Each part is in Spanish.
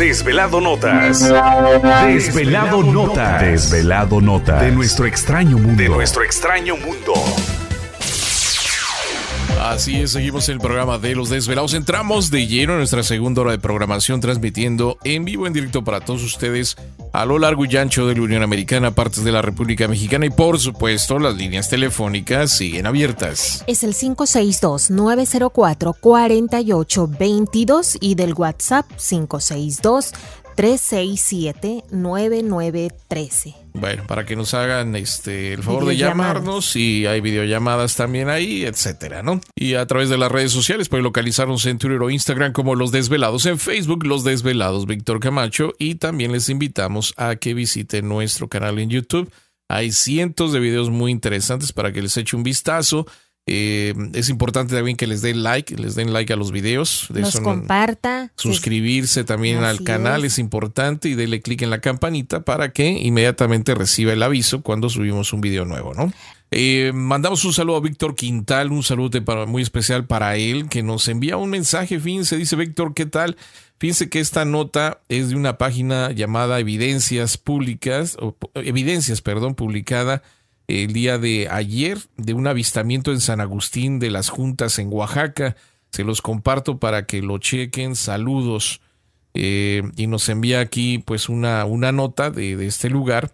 Desvelado Notas. Desvelado, Notas. Desvelado Notas. De nuestro extraño mundo. De nuestro extraño mundo. Así es, seguimos el programa de Los Desvelados. Entramos de lleno en nuestra segunda hora de programación, transmitiendo en vivo, en directo para todos ustedes a lo largo y ancho de la Unión Americana, partes de la República Mexicana y por supuesto las líneas telefónicas siguen abiertas. Es el 562-904-4822 y del WhatsApp 562 367-9913. Bueno, para que nos hagan este el favor de llamarnos y hay videollamadas también ahí, etcétera, ¿no? Y a través de las redes sociales pueden localizarnos en Twitter o Instagram como Los Desvelados, en Facebook Los Desvelados Víctor Camacho y también les invitamos a que visite nuestro canal en YouTube. Hay cientos de videos muy interesantes para que les eche un vistazo eh, es importante también que les den like, les den like a los videos. De Nos comparta. Pues, suscribirse también al canal es. importante y denle clic en la campanita para que inmediatamente reciba el aviso cuando subimos un video nuevo, ¿no? Eh, mandamos un saludo a Víctor Quintal, un saludo muy especial para él, que nos envía un mensaje, fíjense, dice Víctor, ¿qué tal? Fíjense que esta nota es de una página llamada Evidencias Públicas, Evidencias, perdón, publicada el día de ayer de un avistamiento en San Agustín de las Juntas en Oaxaca. Se los comparto para que lo chequen. Saludos. Eh, y nos envía aquí pues una, una nota de, este lugar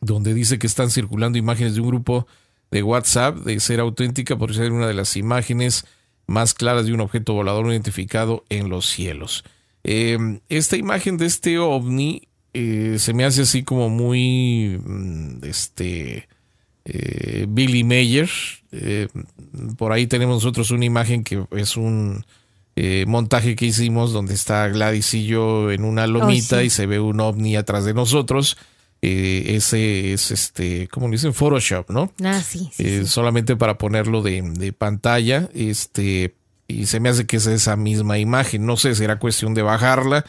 donde dice que están circulando imágenes de un grupo de WhatsApp de ser auténtica por ser una de las imágenes más claras de un objeto volador identificado en los cielos. Eh, esta imagen de este ovni eh, se me hace así como muy mm, este eh, Billy Mayer. Eh, por ahí tenemos nosotros una imagen que es un eh, montaje que hicimos donde está Gladys y yo en una oh, lomita y se ve un ovni atrás de nosotros. ese es este, como dicen, Photoshop, ¿no? Ah, solamente para ponerlo de, pantalla. Este, y se me hace que es esa misma imagen. No sé, será cuestión de bajarla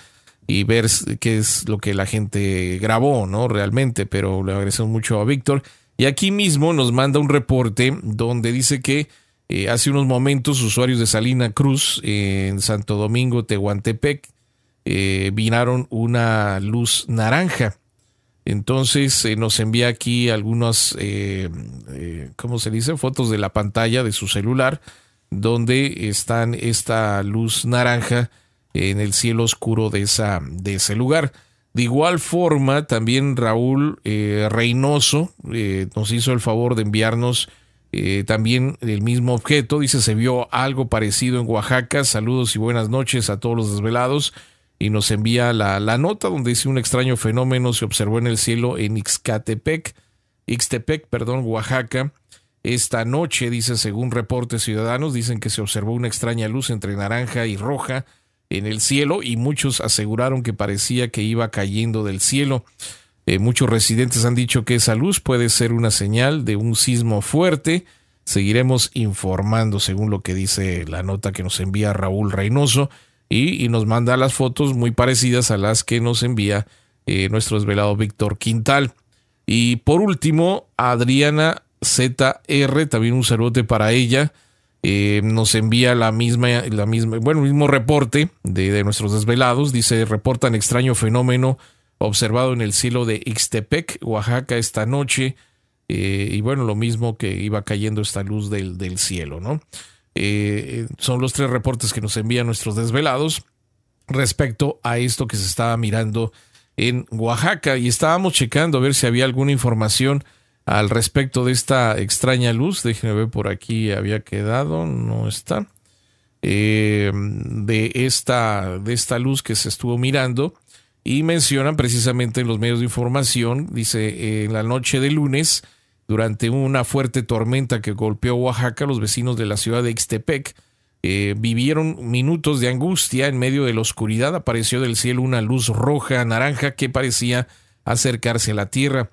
y ver qué es lo que la gente grabó, ¿no? Realmente, pero le agradecemos mucho a Víctor. Y aquí mismo nos manda un reporte donde dice que eh, hace unos momentos usuarios de Salina Cruz eh, en Santo Domingo, Tehuantepec, eh, vinaron una luz naranja. Entonces eh, nos envía aquí algunas, ¿cómo se dice? Fotos de la pantalla de su celular, donde están esta luz naranja en el cielo oscuro de, esa, de ese lugar. De igual forma, también Raúl Reinoso eh, Reynoso eh, nos hizo el favor de enviarnos eh, también el mismo objeto. Dice, se vio algo parecido en Oaxaca. Saludos y buenas noches a todos los desvelados. Y nos envía la, la nota donde dice un extraño fenómeno se observó en el cielo en Ixcatepec, Ixtepec, perdón, Oaxaca. Esta noche, dice, según reportes ciudadanos, dicen que se observó una extraña luz entre naranja y roja en el cielo y muchos aseguraron que parecía que iba cayendo del cielo. Eh, muchos residentes han dicho que esa luz puede ser una señal de un sismo fuerte. Seguiremos informando según lo que dice la nota que nos envía Raúl Reynoso y, nos manda las fotos muy parecidas a las que nos envía eh, nuestro desvelado Víctor Quintal. Y por último, Adriana ZR, también un saludo para ella. Eh, nos envía la misma, la misma, bueno, el mismo reporte de, nuestros desvelados. Dice, reportan extraño fenómeno observado en el cielo de Ixtepec, Oaxaca, esta noche. Eh, y bueno, lo mismo que iba cayendo esta luz del, cielo, ¿no? Eh, son los tres reportes que nos envían nuestros desvelados respecto a esto que se estaba mirando en Oaxaca. Y estábamos checando a ver si había alguna información al respecto de esta extraña luz. Déjenme ver por aquí, había quedado, no está. Eh, de, esta, de esta luz que se estuvo mirando y mencionan precisamente en los medios de información, dice, en la noche de lunes, durante una fuerte tormenta que golpeó Oaxaca, los vecinos de la ciudad de Ixtepec eh, vivieron minutos de angustia en medio de la oscuridad. Apareció del cielo una luz roja, naranja, que parecía acercarse a la tierra.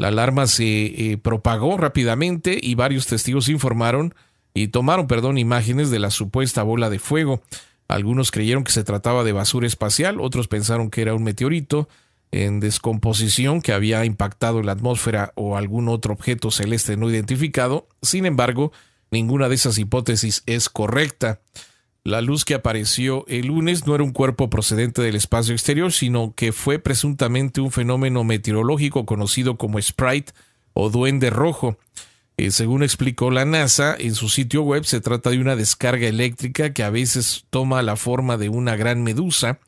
La alarma se eh, propagó rápidamente y varios testigos informaron y tomaron, perdón, imágenes de la supuesta bola de fuego. Algunos creyeron que se trataba de basura espacial, otros pensaron que era un meteorito en descomposición que había impactado la atmósfera o algún otro objeto celeste no identificado. Sin embargo, ninguna de esas hipótesis es correcta. La luz que apareció el lunes no era un cuerpo procedente del espacio exterior, sino que fue presuntamente un fenómeno meteorológico conocido como Sprite o Duende Rojo. Eh, según explicó la NASA, en su sitio web se trata de una descarga eléctrica que a veces toma la forma de una gran medusa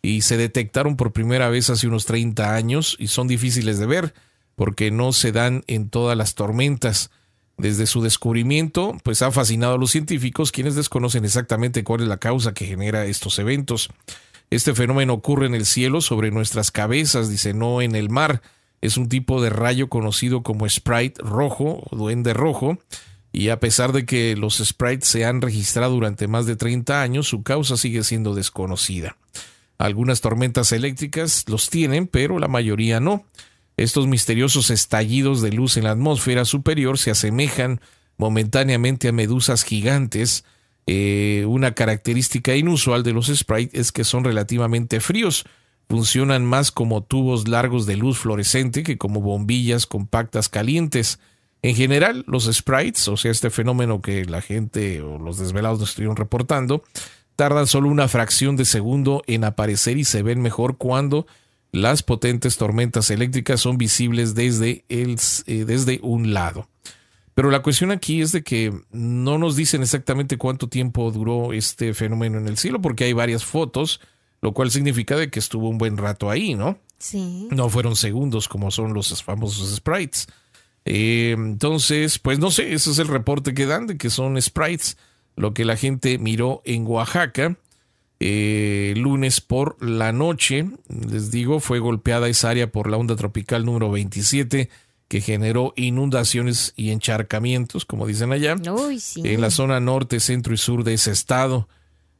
y se detectaron por primera vez hace unos 30 años y son difíciles de ver porque no se dan en todas las tormentas. Desde su descubrimiento, pues ha fascinado a los científicos, quienes desconocen exactamente cuál es la causa que genera estos eventos. Este fenómeno ocurre en el cielo sobre nuestras cabezas, dice, no en el mar. Es un tipo de rayo conocido como sprite rojo o duende rojo, y a pesar de que los sprites se han registrado durante más de 30 años, su causa sigue siendo desconocida. Algunas tormentas eléctricas los tienen, pero la mayoría no. Estos misteriosos estallidos de luz en la atmósfera superior se asemejan momentáneamente a medusas gigantes. Eh, una característica inusual de los sprites es que son relativamente fríos. Funcionan más como tubos largos de luz fluorescente que como bombillas compactas calientes. En general, los sprites, o sea, este fenómeno que la gente o los desvelados nos estuvieron reportando, tardan solo una fracción de segundo en aparecer y se ven mejor cuando las potentes tormentas eléctricas son visibles desde, el, eh, desde un lado. Pero la cuestión aquí es de que no nos dicen exactamente cuánto tiempo duró este fenómeno en el cielo, porque hay varias fotos, lo cual significa de que estuvo un buen rato ahí, ¿no? Sí. No fueron segundos como son los famosos sprites. Eh, entonces, pues no sé, ese es el reporte que dan de que son sprites, lo que la gente miró en Oaxaca. Eh, lunes por la noche. Les digo, fue golpeada esa área por la onda tropical número 27 que generó inundaciones y encharcamientos, como dicen allá, en la zona norte, centro y sur de ese estado.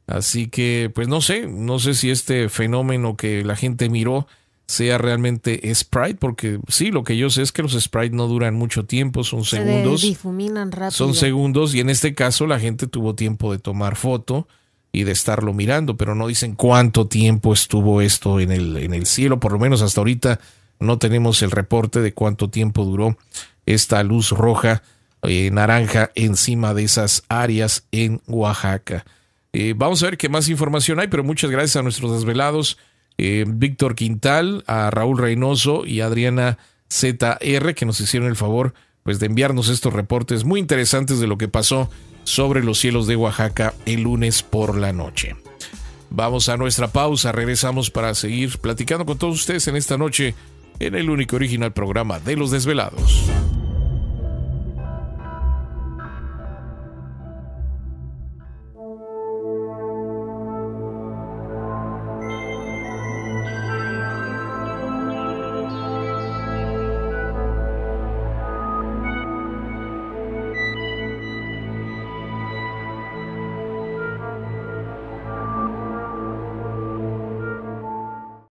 Así que, pues no sé, no sé si este fenómeno que la gente miró sea realmente Sprite, porque sí, lo que yo sé es que los Sprite no duran mucho tiempo, son segundos. Son segundos y en este caso la gente tuvo tiempo de tomar foto y de estarlo mirando, pero no dicen cuánto tiempo estuvo esto en el, en el cielo, por lo menos hasta ahorita no tenemos el reporte de cuánto tiempo duró esta luz roja, eh, naranja, encima de esas áreas en Oaxaca. Eh, vamos a ver qué más información hay, pero muchas gracias a nuestros desvelados, eh, Víctor Quintal, a Raúl Reynoso y Adriana ZR, que nos hicieron el favor pues, de enviarnos estos reportes muy interesantes de lo que pasó sobre los cielos de Oaxaca el lunes por la noche. Vamos a nuestra pausa, regresamos para seguir platicando con todos ustedes en esta noche en el único original programa de los desvelados.